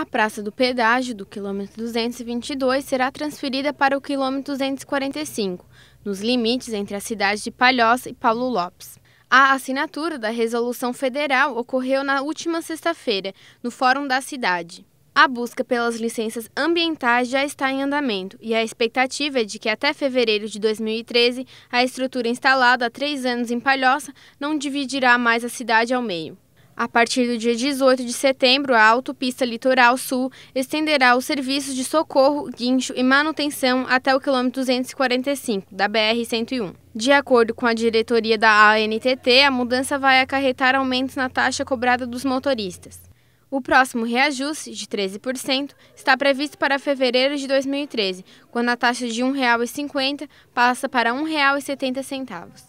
A praça do pedágio do quilômetro 222 será transferida para o quilômetro 245, nos limites entre as cidades de Palhoça e Paulo Lopes. A assinatura da resolução federal ocorreu na última sexta-feira, no Fórum da Cidade. A busca pelas licenças ambientais já está em andamento e a expectativa é de que até fevereiro de 2013 a estrutura instalada há três anos em Palhoça não dividirá mais a cidade ao meio. A partir do dia 18 de setembro, a Autopista Litoral Sul estenderá os serviços de socorro, guincho e manutenção até o quilômetro 245 da BR-101. De acordo com a diretoria da ANTT, a mudança vai acarretar aumentos na taxa cobrada dos motoristas. O próximo reajuste, de 13%, está previsto para fevereiro de 2013, quando a taxa de R$ 1,50 passa para R$ 1,70.